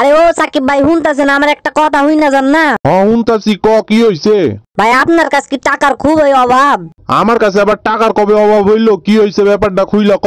আরে ও সাকিব ভাই না আমার একটা কথা হই না জান না হ হ্যাঁ, হুনতাছি ক কি হইছে ভাই আপনার কাছে কি টাকার খুবই অভাব আমার কাছে আবার টাকার কবে অভাব হইলো কি হয়েছে ব্যাপারটা খুইল ক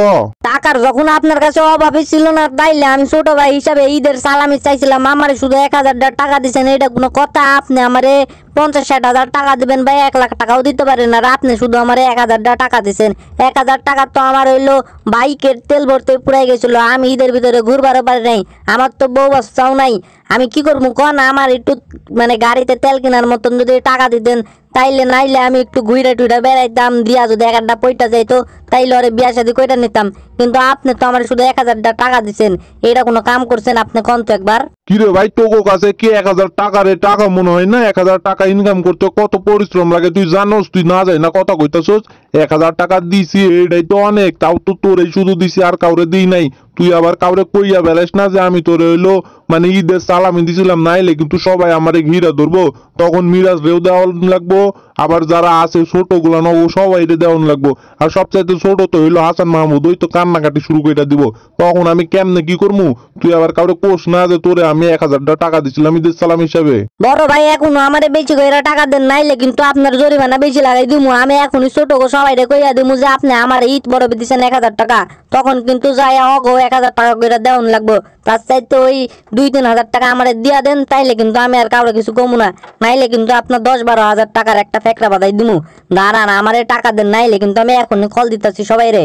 টাকার যখন আপনার কাছে অভাব ছিল না তাইলে আমি ছোট ভাই হিসাবে ঈদের সালামি চাইছিলাম আমার শুধু এক হাজার টাকা দিচ্ছেন এটা কোনো কথা আপনি আমারে পঞ্চাশ ষাট হাজার টাকা দিবেন ভাই এক লাখ টাকাও দিতে পারেন আর আপনি শুধু আমার এক হাজার টাকা দিচ্ছেন এক হাজার টাকা তো আমার হইলো বাইকের তেল ভরতে পুড়াই গেছিল আমি ঈদের ভিতরে ঘুরবারও পারি নাই আমার তো বউ চাও নাই আমি কি করবো কন আমার একটু মানে গাড়িতে তেল কেনার মতন যদি টাকা দিতেন তাইলে নাইলে আমি একটু ঘুরে টুইরা বেড়াইতাম দিয়া যদি এক আটটা পয়টা যাইতো তাইলে ওরে বিয়া শাদি কইটা নিতাম কিন্তু আপনি তো আমার শুধু এক হাজার টাকা দিচ্ছেন এটা কোনো কাম করছেন আপনি কন তো একবার কিরে ভাই তোর কাছে কি এক হাজার টাকা রে টাকা মনে হয় না এক হাজার টাকা ইনকাম করতে কত পরিশ্রম লাগে তুই জানোস তুই না যাই না কথা কইতাছোস এক হাজার টাকা দিছি এটাই তো অনেক তাও তো তোরে শুধু দিছি আর কাউরে দিই নাই তুই আবার কাউরে কইয়া বেলাস না যে আমি তোরে হইলো মানে ঈদের সালামি দিছিলাম নাইলে কিন্তু সবাই আমারে ঘিরা ধরবো তখন মিরাজ রেও দেওয়া লাগবো আবার যারা আছে ছোট গুলান ও সবাই এটা দেওয়ান লাগবো আর সবচাইতে ছোট তো হইলো হাসান মাহমুদ ওই তো কান্নাকাটি শুরু করে দিব তখন আমি কেমনে কি করবো তুই আবার কাউরে কোষ না যে তোরে আমি এক হাজারটা টাকা দিছিলাম ঈদের সালাম হিসাবে বড় ভাই এখনো আমার বেশি করে টাকা দেন নাইলে কিন্তু আপনার জরিমানা বেশি লাগাই দিমু আমি এখনই ছোট গো সবাই কইয়া দিমু যে আপনি আমার ঈদ বড় দিছেন এক হাজার টাকা তখন কিন্তু যাই হোক ও এক হাজার টাকা করে দেওয়ান লাগবো তার চাইতে ওই দুই তিন হাজার টাকা আমার দিয়া দেন তাইলে কিন্তু আমি আর কাউরে কিছু কমু না নাইলে কিন্তু আপনার দশ বারো হাজার টাকা টাকার একটা ফেকরা বাদাই দিমু দাঁড়ান আমারে টাকা দেন নাইলে কিন্তু আমি এখন কল দিতেছি সবাই রে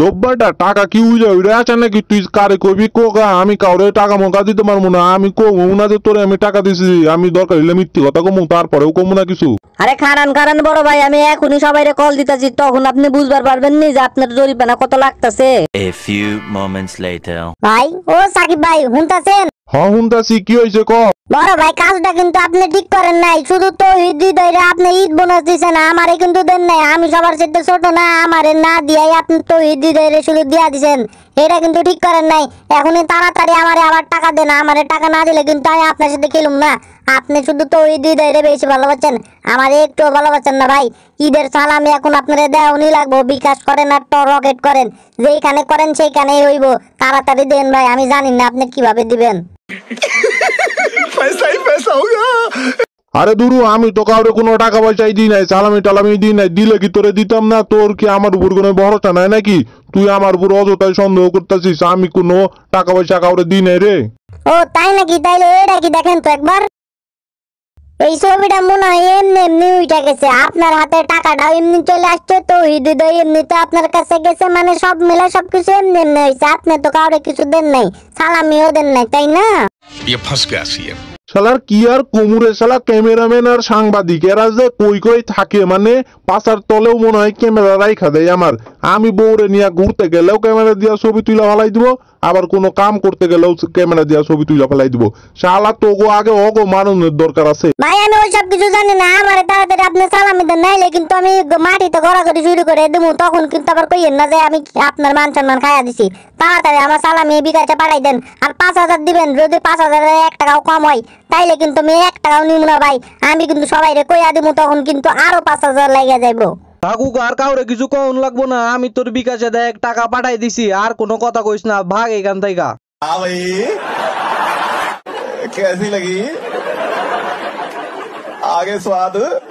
দোব্বাটা টাকা কি উইলে উইলে আছে নাকি তুই কারে কবি কোকা আমি কাউরে টাকা মোকা দিতে পারবো না আমি কমু না যে তোরে আমি টাকা দিছি আমি দরকার হইলে মিথ্যে কথা কমু তারপরেও কমু না কিছু আরে খারান খারান বড় ভাই আমি এখনই রে কল দিতাছি তখন আপনি বুঝবার পারবেন নি যে আপনার জরিপানা কত লাগতাছে এ ফিউ মোমেন্টস লেটার ভাই ও সাকিব ভাই শুনতাছেন হ্যাঁ, কি বড় ভাই কাজটা কিন্তু আপনি ঠিক করেন নাই শুধু তো ঈদ আপনি ঈদ বোনাস আমারে কিন্তু দেন নাই আমি সবার ছোট না আমারে না দিয়াই আপনি তো ঈদ শুধু দিয়া দিছেন এটা কিন্তু ঠিক করেন নাই এখনই তাড়াতাড়ি আমারে আবার টাকা দেন আমারে টাকা না দিলে কিন্তু আমি আপনার সাথে খেলুম না আপনি শুধু তো ঈদ বেশি আমারে একটু ভালোবাসেন না ভাই ঈদের সালামি এখন আপনারা দেওয়ানি লাগবো বিকাশ করেন আর তো রকেট করেন যেইখানে করেন সেইখানেই হইব তাড়াতাড়ি দেন ভাই আমি জানি না আপনি কিভাবে দিবেন পয়সাই পয়সা আরে দুরু আমি তো কাউরে কোনো টাকা পয়সাই দিই নাই চালামি টালামি দিই নাই দিলে কি তোরে দিতাম না তোর কি আমার উপর কোনো ভরসা নাই নাকি তুই আমার উপর অযথাই সন্দেহ করতেছিস আমি কোনো টাকা পয়সা কাউরে দিই নাই রে ও তাই নাকি তাইলে এটা কি দেখেন তো একবার এই ছবিটা মনে হয় এমনি এমনি উঠে গেছে আপনার হাতে টাকাটা এমনি চলে আসছে তো হৃদয় এমনি তো আপনার কাছে গেছে মানে সব মিলে সবকিছু এমনি এমনি হয়েছে আপনি তো কাউরে কিছু দেন নাই সালামিও দেন নাই তাই না ইয়ে শালার কি আর কোমরে শালা ক্যামেরাম্যান আর সাংবাদিক এরা যে কই কই থাকে মানে পাশার তলেও মনে হয় ক্যামেরা রাইখা দেয় আমার আমি বউরে নিয়ে ঘুরতে গেলেও ক্যামেরা দিয়া ছবি তুলে ফেলাই দিব আবার কোনো কাম করতে গেলেও ক্যামেরা দিয়া ছবি তুলে ফেলাই দিব শালা তোগো আগে অগো মানুষের দরকার আছে ভাই আমি ওই সব কিছু জানি না আমার তাড়াতাড়ি আপনি সালামি দেন নাইলে কিন্তু আমি মাটিতে গড়াগড়ি শুরু করে দেবো তখন কিন্তু আবার কইয়েন না যে আমি আপনার মান সম্মান খাইয়া দিছি তাড়াতাড়ি আমার সালামি বিকাশে পাঠাই দেন আর পাঁচ হাজার দিবেন যদি পাঁচ হাজার এক টাকাও কম হয় তাইলে কিন্তু আমি এক টাকাও নিব না ভাই আমি কিন্তু সবাই রে কইয়া দিব তখন কিন্তু আরো পাঁচ হাজার লাগিয়া যাইব কাকু আর কাউরে কিছু কখন লাগবো না আমি তোর বিকাশে দেখ টাকা পাঠাই দিছি আর কোনো কথা কইস না ভাগ এখান থেকে कैसी लगी आगे